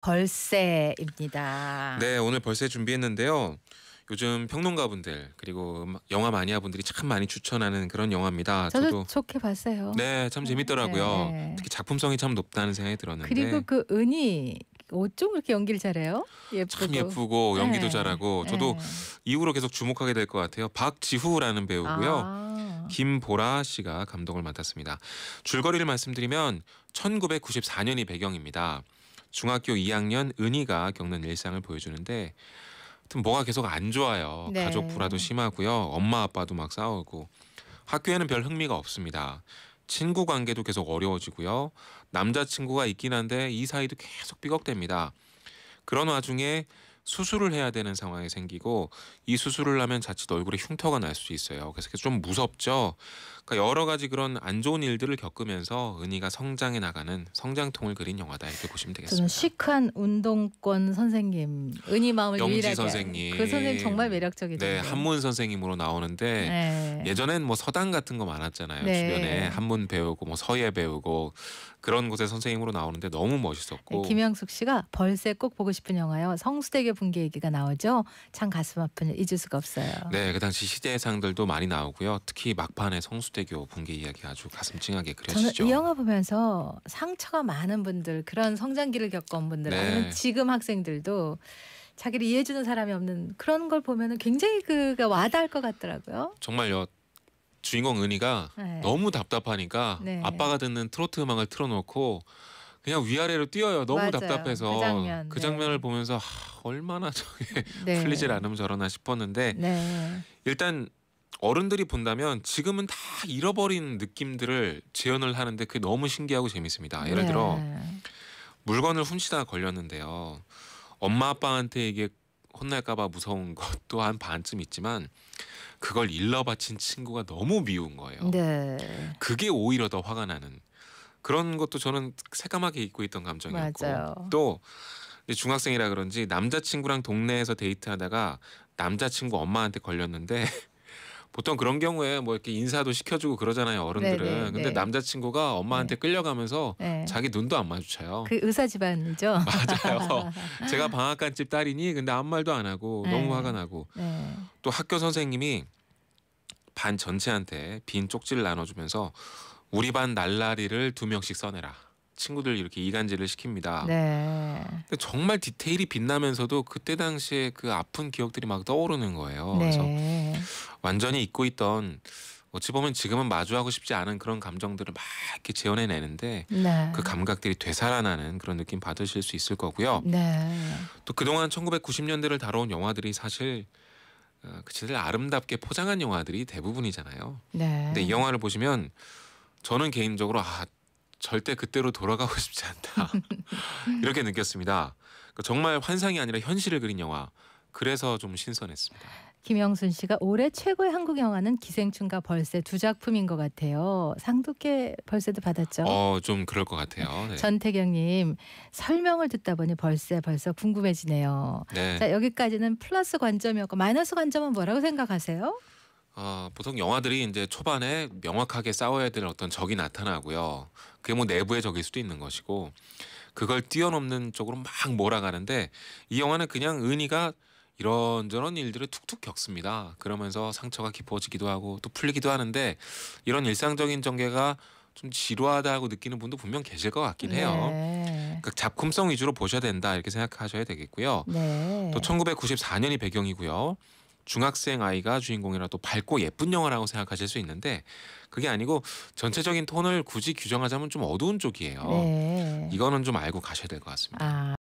벌새입니다. 네, 오늘 벌새 준비했는데요. 요즘 평론가분들 그리고 영화 마니아분들이 참 많이 추천하는 그런 영화입니다. 저도, 저도 좋게 봤어요. 네, 참 네. 재밌더라고요. 네. 특히 작품성이 참 높다는 생각이 들었는데. 그리고 그 은희 어쩜 이렇게 연기를 잘해요? 예쁘고. 참 예쁘고 연기도 네. 잘하고 네. 저도 네. 이후로 계속 주목하게 될 것 같아요. 박지후라는 배우고요. 아. 김보라 씨가 감독을 맡았습니다. 줄거리를 말씀드리면 1994년이 배경입니다. 중학교 2학년 은희가 겪는 일상을 보여주는데 하여튼 뭐가 계속 안 좋아요. 네. 가족 불화도 심하고요. 엄마 아빠도 막 싸우고 학교에는 별 흥미가 없습니다. 친구 관계도 계속 어려워지고요. 남자친구가 있긴 한데 이 사이도 계속 삐걱댑니다. 그런 와중에 수술을 해야 되는 상황이 생기고 이 수술을 하면 자칫 얼굴에 흉터가 날 수 있어요. 그래서 좀 무섭죠. 그러니까 여러 가지 그런 안 좋은 일들을 겪으면서 은희가 성장해 나가는 성장통을 그린 영화다 이렇게 보시면 되겠습니다. 저는 시크한 운동권 선생님 은희 마음을 유일하게 선생님. 그 선생님 정말 매력적이죠. 네, 한문 선생님으로 나오는데 네. 예전엔 뭐 서당 같은 거 많았잖아요. 네. 주변에 한문 배우고 뭐 서예 배우고 그런 곳에 선생님으로 나오는데 너무 멋있었고 네, 김영숙 씨가 벌새 꼭 보고 싶은 영화요. 성수대교 지역 붕괴 얘기가 나오죠. 참 가슴 아픈 잊을 수가 없어요. 네, 그 당시 시대상들도 많이 나오고요. 특히 막판에 성수대교 붕괴 이야기 아주 가슴 찡하게 그려지죠. 저는 이 영화 보면서 상처가 많은 분들, 그런 성장기를 겪은 분들, 네. 지금 학생들도 자기를 이해해주는 사람이 없는 그런 걸 보면 은 굉장히 그가 와닿을 것 같더라고요. 정말요. 주인공 은희가 네. 너무 답답하니까 네. 아빠가 듣는 트로트 음악을 틀어놓고 그냥 위아래로 뛰어요. 너무 맞아요. 답답해서 그, 장면, 그 네. 을 보면서 하, 얼마나 저게 네. 풀리질 않으면 저러나 싶었는데 네. 일단 어른들이 본다면 지금은 다 잃어버린 느낌들을 재현을 하는데 그게 너무 신기하고 재밌습니다. 예를 들어 네. 물건을 훔치다 걸렸는데요. 엄마 아빠한테 이게 혼날까봐 무서운 것도 한 반쯤 있지만 그걸 일러 바친 친구가 너무 미운 거예요. 네. 그게 오히려 더 화가 나는 그런 것도 저는 새까맣게 잊고 있던 감정이었고 맞아요. 또 중학생이라 그런지 남자친구랑 동네에서 데이트하다가 남자친구 엄마한테 걸렸는데 보통 그런 경우에 뭐 이렇게 인사도 시켜주고 그러잖아요 어른들은 네네, 네, 근데 네. 남자친구가 엄마한테 네. 끌려가면서 네. 자기 눈도 안 마주쳐요 그 의사 집안이죠 맞아요 제가 방학간 집 딸이니 근데 아무 말도 안 하고 네. 너무 화가 나고 또 학교 선생님이 반 전체한테 빈 쪽지를 나눠주면서 우리 반 날라리를 두 명씩 써내라. 친구들 이렇게 이간질을 시킵니다. 네. 근데 정말 디테일이 빛나면서도 그때 당시에 그 아픈 기억들이 막 떠오르는 거예요. 네. 그래서 완전히 잊고 있던 어찌 보면 지금은 마주하고 싶지 않은 그런 감정들을 막 이렇게 재현해내는데 네. 그 감각들이 되살아나는 그런 느낌 받으실 수 있을 거고요. 네. 또 그동안 1990년대를 다뤄온 영화들이 사실 어, 그치들 아름답게 포장한 영화들이 대부분이잖아요. 네. 근데 이 영화를 보시면 저는 개인적으로 아 절대 그때로 돌아가고 싶지 않다 이렇게 느꼈습니다. 그러니까 정말 환상이 아니라 현실을 그린 영화. 그래서 좀 신선했습니다. 김영순 씨가 올해 최고의 한국 영화는 기생충과 벌새 두 작품인 것 같아요. 상도께 벌새도 받았죠. 어, 좀 그럴 것 같아요. 네. 전태경님 설명을 듣다 보니 벌새 벌써 궁금해지네요. 네. 자 여기까지는 플러스 관점이었고 마이너스 관점은 뭐라고 생각하세요? 아, 보통 영화들이 이제 초반에 명확하게 싸워야 될 어떤 적이 나타나고요. 그게 뭐 내부의 적일 수도 있는 것이고 그걸 뛰어넘는 쪽으로 막 몰아가는데 이 영화는 그냥 은희가 이런저런 일들을 툭툭 겪습니다. 그러면서 상처가 깊어지기도 하고 또 풀리기도 하는데 이런 일상적인 전개가 좀 지루하다고 느끼는 분도 분명 계실 것 같긴 해요. 네. 그 그러니까 작품성 위주로 보셔야 된다 이렇게 생각하셔야 되겠고요. 네. 또 1994년이 배경이고요. 중학생 아이가 주인공이라도 밝고 예쁜 영화라고 생각하실 수 있는데 그게 아니고 전체적인 톤을 굳이 규정하자면 좀 어두운 쪽이에요. 네. 이거는 좀 알고 가셔야 될 것 같습니다. 아.